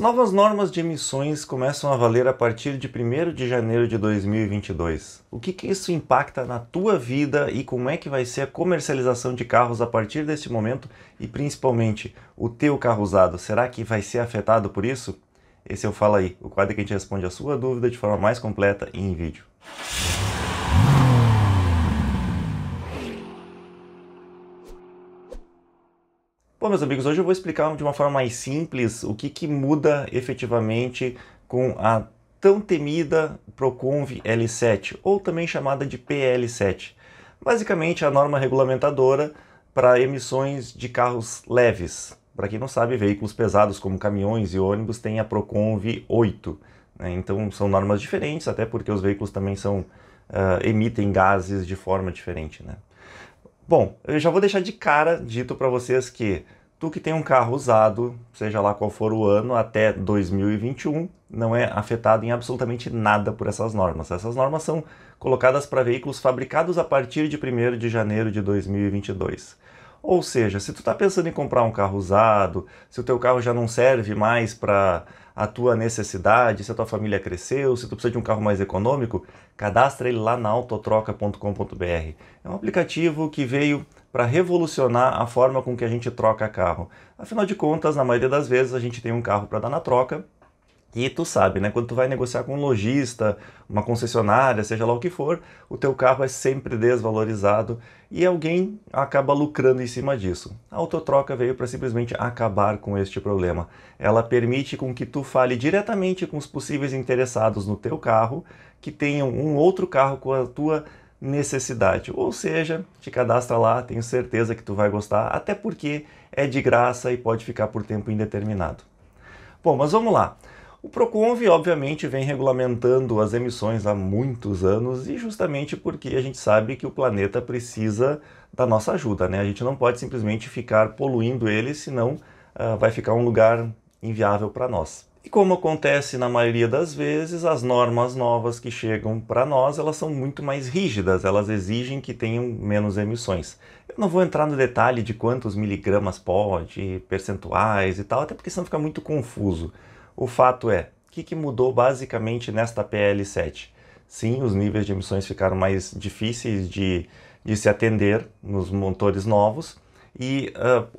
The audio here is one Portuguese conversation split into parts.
As novas normas de emissões começam a valer a partir de 1 de janeiro de 2022. O que, que isso impacta na tua vida e como é que vai ser a comercialização de carros a partir desse momento e principalmente o teu carro usado? Será que vai ser afetado por isso? Esse eu é falo aí, o quadro que a gente responde a sua dúvida de forma mais completa e em vídeo. Bom, meus amigos, hoje eu vou explicar de uma forma mais simples o que, que muda efetivamente com a tão temida Proconv L7, ou também chamada de PL7. Basicamente, é a norma regulamentadora para emissões de carros leves. Para quem não sabe, veículos pesados como caminhões e ônibus têm a Proconv 8. Né? Então, são normas diferentes, até porque os veículos também são, uh, emitem gases de forma diferente. Né? Bom, eu já vou deixar de cara dito para vocês que tu que tem um carro usado, seja lá qual for o ano, até 2021, não é afetado em absolutamente nada por essas normas. Essas normas são colocadas para veículos fabricados a partir de 1 de janeiro de 2022. Ou seja, se tu está pensando em comprar um carro usado, se o teu carro já não serve mais para a tua necessidade, se a tua família cresceu, se tu precisa de um carro mais econômico, cadastra ele lá na autotroca.com.br. É um aplicativo que veio para revolucionar a forma com que a gente troca carro. Afinal de contas, na maioria das vezes a gente tem um carro para dar na troca e tu sabe, né? Quando tu vai negociar com um lojista, uma concessionária, seja lá o que for, o teu carro é sempre desvalorizado e alguém acaba lucrando em cima disso. A autotroca veio para simplesmente acabar com este problema. Ela permite com que tu fale diretamente com os possíveis interessados no teu carro que tenham um outro carro com a tua necessidade. Ou seja, te cadastra lá, tenho certeza que tu vai gostar, até porque é de graça e pode ficar por tempo indeterminado. Bom, mas vamos lá. O Proconv, obviamente, vem regulamentando as emissões há muitos anos e justamente porque a gente sabe que o planeta precisa da nossa ajuda, né? A gente não pode simplesmente ficar poluindo ele, senão uh, vai ficar um lugar inviável para nós. E como acontece na maioria das vezes, as normas novas que chegam para nós, elas são muito mais rígidas, elas exigem que tenham menos emissões. Eu não vou entrar no detalhe de quantos miligramas pode, percentuais e tal, até porque senão fica muito confuso. O fato é, o que, que mudou basicamente nesta PL7? Sim, os níveis de emissões ficaram mais difíceis de, de se atender nos motores novos, e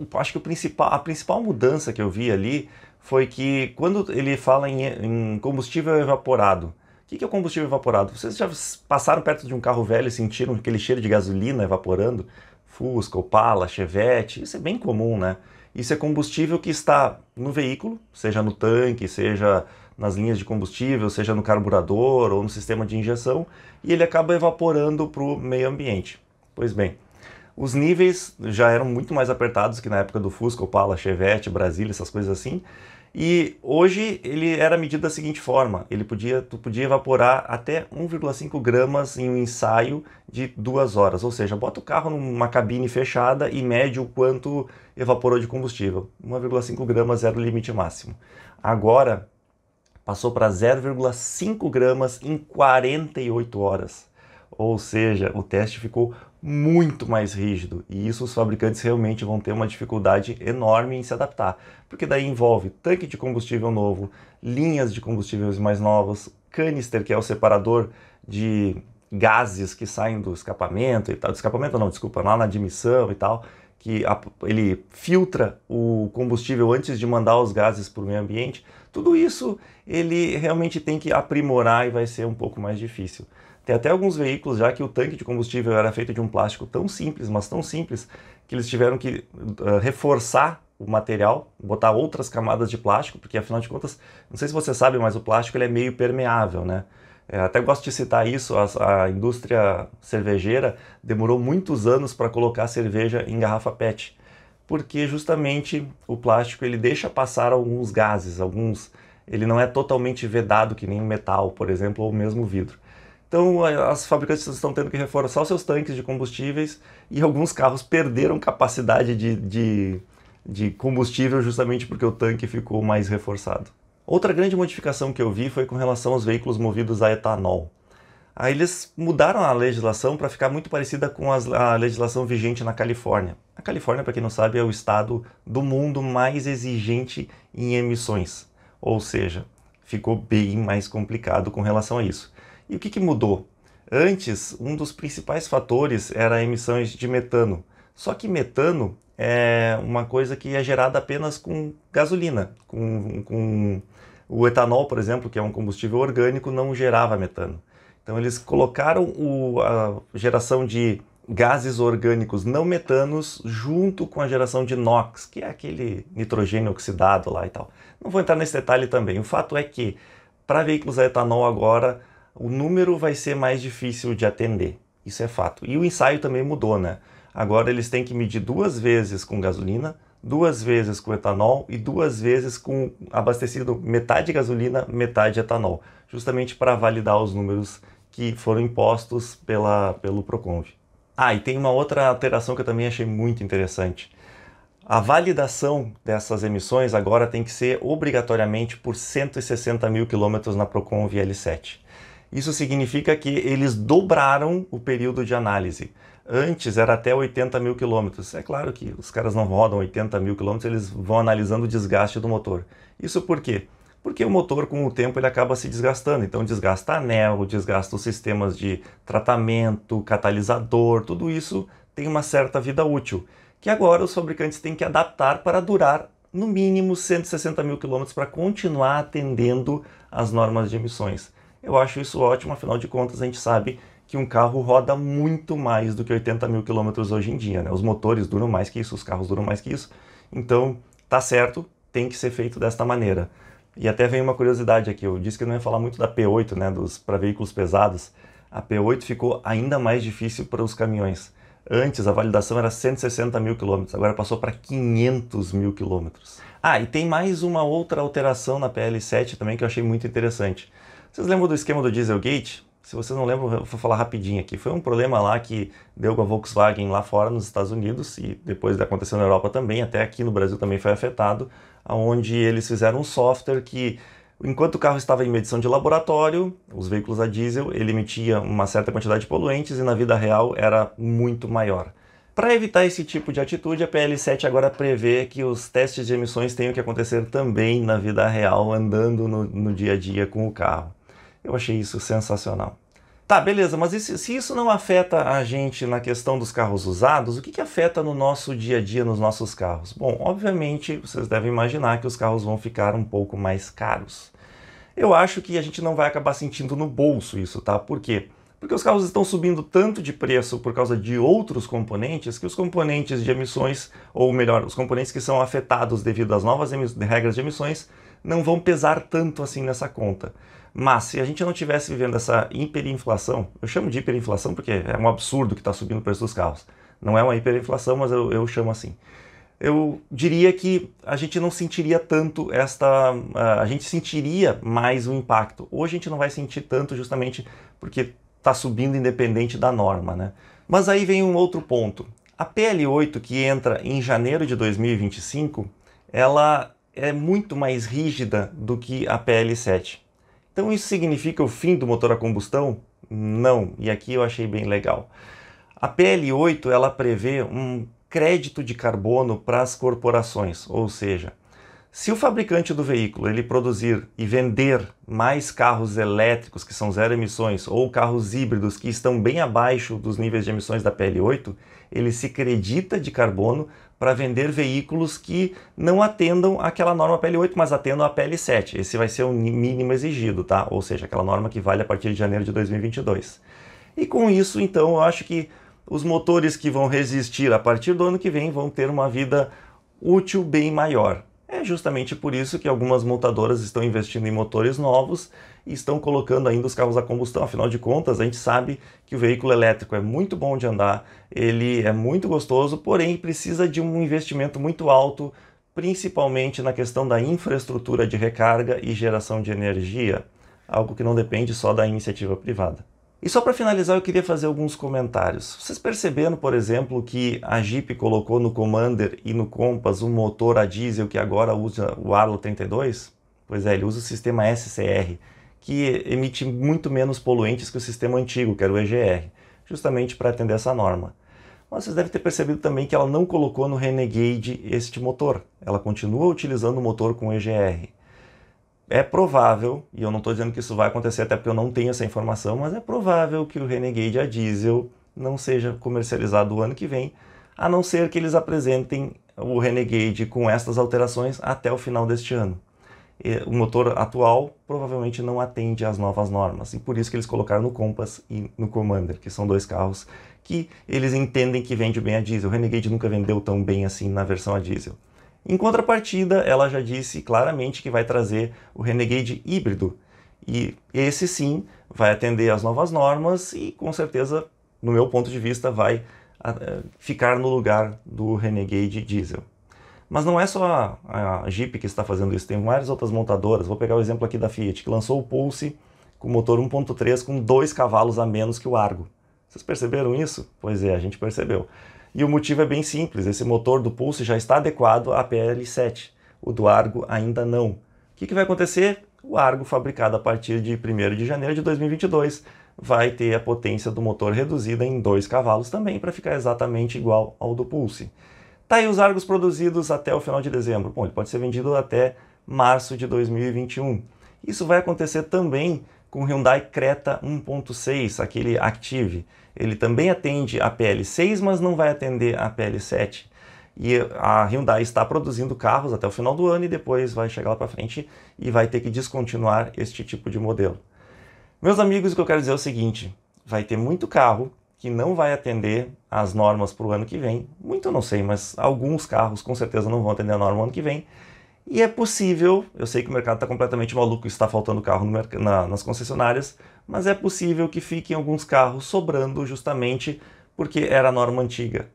uh, acho que principal, a principal mudança que eu vi ali foi que quando ele fala em, em combustível evaporado, o que, que é o combustível evaporado? Vocês já passaram perto de um carro velho e sentiram aquele cheiro de gasolina evaporando? Fusca, Opala, Chevette, isso é bem comum, né? Isso é combustível que está no veículo, seja no tanque, seja nas linhas de combustível, seja no carburador ou no sistema de injeção, e ele acaba evaporando para o meio ambiente. Pois bem, os níveis já eram muito mais apertados que na época do Fusca, Opala, Chevette, Brasília, essas coisas assim. E hoje ele era medido da seguinte forma: ele podia, tu podia evaporar até 1,5 gramas em um ensaio de duas horas. Ou seja, bota o carro numa cabine fechada e mede o quanto evaporou de combustível. 1,5 gramas era o limite máximo. Agora passou para 0,5 gramas em 48 horas. Ou seja, o teste ficou muito mais rígido e isso os fabricantes realmente vão ter uma dificuldade enorme em se adaptar, porque daí envolve tanque de combustível novo, linhas de combustíveis mais novas, canister, que é o separador de gases que saem do escapamento e tal, do escapamento não, desculpa, lá na admissão e tal, que ele filtra o combustível antes de mandar os gases para o meio ambiente. Tudo isso ele realmente tem que aprimorar e vai ser um pouco mais difícil. Tem até alguns veículos já que o tanque de combustível era feito de um plástico tão simples, mas tão simples, que eles tiveram que uh, reforçar o material, botar outras camadas de plástico, porque afinal de contas, não sei se você sabe, mas o plástico ele é meio permeável, né? É, até gosto de citar isso, a, a indústria cervejeira demorou muitos anos para colocar cerveja em garrafa PET, porque justamente o plástico ele deixa passar alguns gases, alguns, ele não é totalmente vedado que nem metal, por exemplo, ou mesmo vidro. Então, as fabricantes estão tendo que reforçar os seus tanques de combustíveis e alguns carros perderam capacidade de, de, de combustível justamente porque o tanque ficou mais reforçado. Outra grande modificação que eu vi foi com relação aos veículos movidos a etanol. Aí eles mudaram a legislação para ficar muito parecida com a legislação vigente na Califórnia. A Califórnia, para quem não sabe, é o estado do mundo mais exigente em emissões, ou seja, ficou bem mais complicado com relação a isso. E o que, que mudou? Antes, um dos principais fatores era emissões de metano. Só que metano é uma coisa que é gerada apenas com gasolina, com, com o etanol, por exemplo, que é um combustível orgânico, não gerava metano. Então eles colocaram o, a geração de gases orgânicos não metanos junto com a geração de NOx, que é aquele nitrogênio oxidado lá e tal. Não vou entrar nesse detalhe também. O fato é que para veículos a etanol agora o número vai ser mais difícil de atender. Isso é fato. E o ensaio também mudou, né? Agora eles têm que medir duas vezes com gasolina, duas vezes com etanol e duas vezes com abastecido metade gasolina, metade etanol, justamente para validar os números que foram impostos pela, pelo Proconv. Ah, e tem uma outra alteração que eu também achei muito interessante. A validação dessas emissões agora tem que ser obrigatoriamente por 160 mil quilômetros na Proconv L7. Isso significa que eles dobraram o período de análise. Antes era até 80 mil quilômetros. É claro que os caras não rodam 80 mil quilômetros, eles vão analisando o desgaste do motor. Isso por quê? Porque o motor, com o tempo, ele acaba se desgastando. Então, desgasta anel, desgasta os sistemas de tratamento, catalisador, tudo isso tem uma certa vida útil, que agora os fabricantes têm que adaptar para durar no mínimo 160 mil quilômetros para continuar atendendo às normas de emissões. Eu acho isso ótimo, afinal de contas a gente sabe que um carro roda muito mais do que 80 mil quilômetros hoje em dia, né? Os motores duram mais que isso, os carros duram mais que isso. Então, tá certo, tem que ser feito desta maneira. E até vem uma curiosidade aqui, eu disse que não ia falar muito da P8, né, dos para veículos pesados. A P8 ficou ainda mais difícil para os caminhões. Antes a validação era 160 mil quilômetros, agora passou para 500 mil quilômetros. Ah, e tem mais uma outra alteração na PL7 também que eu achei muito interessante. Vocês lembram do esquema do Dieselgate? Se vocês não lembram, eu vou falar rapidinho aqui. Foi um problema lá que deu com a Volkswagen lá fora nos Estados Unidos e depois aconteceu na Europa também, até aqui no Brasil também foi afetado, onde eles fizeram um software que Enquanto o carro estava em medição de laboratório, os veículos a diesel, ele emitia uma certa quantidade de poluentes e na vida real era muito maior. Para evitar esse tipo de atitude, a PL7 agora prevê que os testes de emissões tenham que acontecer também na vida real, andando no, no dia a dia com o carro. Eu achei isso sensacional. Tá, beleza, mas se isso não afeta a gente na questão dos carros usados, o que, que afeta no nosso dia a dia, nos nossos carros? Bom, obviamente vocês devem imaginar que os carros vão ficar um pouco mais caros. Eu acho que a gente não vai acabar sentindo no bolso isso, tá? Por quê? Porque os carros estão subindo tanto de preço por causa de outros componentes que os componentes de emissões, ou melhor, os componentes que são afetados devido às novas regras de emissões, não vão pesar tanto assim nessa conta. Mas se a gente não tivesse vivendo essa hiperinflação, eu chamo de hiperinflação porque é um absurdo que está subindo o preço dos carros. Não é uma hiperinflação, mas eu, eu chamo assim. Eu diria que a gente não sentiria tanto esta. a gente sentiria mais o impacto. Hoje a gente não vai sentir tanto, justamente porque está subindo independente da norma. Né? Mas aí vem um outro ponto. A PL8, que entra em janeiro de 2025, ela é muito mais rígida do que a PL7. Então isso significa o fim do motor a combustão? Não, e aqui eu achei bem legal. A PL8 ela prevê um crédito de carbono para as corporações, ou seja, se o fabricante do veículo ele produzir e vender mais carros elétricos que são zero emissões ou carros híbridos que estão bem abaixo dos níveis de emissões da PL8, ele se credita de carbono para vender veículos que não atendam aquela norma PL8, mas atendam a PL7. Esse vai ser o mínimo exigido, tá? Ou seja, aquela norma que vale a partir de janeiro de 2022. E com isso, então, eu acho que os motores que vão resistir a partir do ano que vem vão ter uma vida útil bem maior. É justamente por isso que algumas montadoras estão investindo em motores novos e estão colocando ainda os carros a combustão. Afinal de contas, a gente sabe que o veículo elétrico é muito bom de andar, ele é muito gostoso, porém precisa de um investimento muito alto, principalmente na questão da infraestrutura de recarga e geração de energia, algo que não depende só da iniciativa privada. E só para finalizar, eu queria fazer alguns comentários. Vocês perceberam, por exemplo, que a Jeep colocou no Commander e no Compass um motor a diesel que agora usa o Arlo 32? Pois é, ele usa o sistema SCR, que emite muito menos poluentes que o sistema antigo, que era o EGR, justamente para atender essa norma. Mas vocês devem ter percebido também que ela não colocou no Renegade este motor. Ela continua utilizando o motor com EGR. É provável, e eu não estou dizendo que isso vai acontecer até porque eu não tenho essa informação, mas é provável que o Renegade a diesel não seja comercializado o ano que vem, a não ser que eles apresentem o Renegade com estas alterações até o final deste ano. O motor atual provavelmente não atende às novas normas, e por isso que eles colocaram no Compass e no Commander, que são dois carros que eles entendem que vende bem a diesel. O Renegade nunca vendeu tão bem assim na versão a diesel. Em contrapartida, ela já disse claramente que vai trazer o Renegade híbrido. E esse sim vai atender às novas normas e com certeza, no meu ponto de vista, vai ah, eh, ficar no lugar do Renegade diesel. Mas não é só a, a Jeep que está fazendo isso, tem várias outras montadoras. Vou pegar o exemplo aqui da Fiat, que lançou o Pulse com motor 1.3 com 2 cavalos a menos que o Argo. Vocês perceberam isso? Pois é, a gente percebeu. E o motivo é bem simples: esse motor do Pulse já está adequado à PL7, o do Argo ainda não. O que, que vai acontecer? O Argo, fabricado a partir de 1 de janeiro de 2022, vai ter a potência do motor reduzida em 2 cavalos também, para ficar exatamente igual ao do Pulse. Tá aí os Argos produzidos até o final de dezembro. Bom, ele pode ser vendido até março de 2021. Isso vai acontecer também com o Hyundai Creta 1.6, aquele Active ele também atende a PL6, mas não vai atender a PL7. E a Hyundai está produzindo carros até o final do ano e depois vai chegar lá para frente e vai ter que descontinuar este tipo de modelo. Meus amigos, o que eu quero dizer é o seguinte: vai ter muito carro que não vai atender as normas para o ano que vem. Muito eu não sei, mas alguns carros com certeza não vão atender a norma no ano que vem. E é possível, eu sei que o mercado está completamente maluco, está faltando carro na, nas concessionárias, mas é possível que fiquem alguns carros sobrando justamente porque era a norma antiga.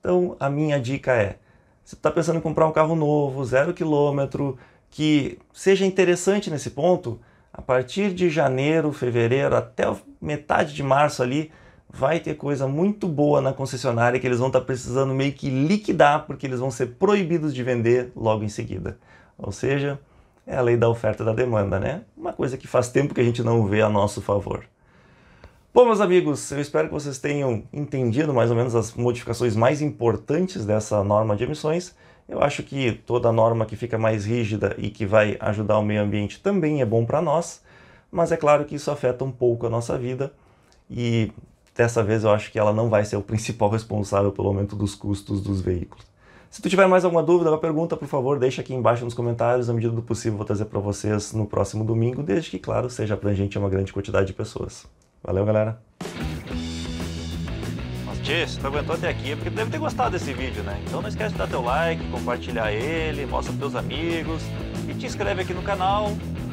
Então a minha dica é: você está pensando em comprar um carro novo, zero quilômetro, que seja interessante nesse ponto, a partir de janeiro, fevereiro, até metade de março ali, vai ter coisa muito boa na concessionária que eles vão estar tá precisando meio que liquidar, porque eles vão ser proibidos de vender logo em seguida. Ou seja, é a lei da oferta e da demanda, né? Uma coisa que faz tempo que a gente não vê a nosso favor. Bom, meus amigos, eu espero que vocês tenham entendido mais ou menos as modificações mais importantes dessa norma de emissões. Eu acho que toda norma que fica mais rígida e que vai ajudar o meio ambiente também é bom para nós, mas é claro que isso afeta um pouco a nossa vida e dessa vez eu acho que ela não vai ser o principal responsável pelo aumento dos custos dos veículos. Se tu tiver mais alguma dúvida, uma pergunta, por favor, deixa aqui embaixo nos comentários. Na medida do possível, vou trazer para vocês no próximo domingo, desde que, claro, seja para a uma grande quantidade de pessoas. Valeu, galera! Tchê, se tu aguentou até aqui é porque deve ter gostado desse vídeo, né? Então não esquece de dar teu like, compartilhar ele, mostra pros teus amigos e te inscreve aqui no canal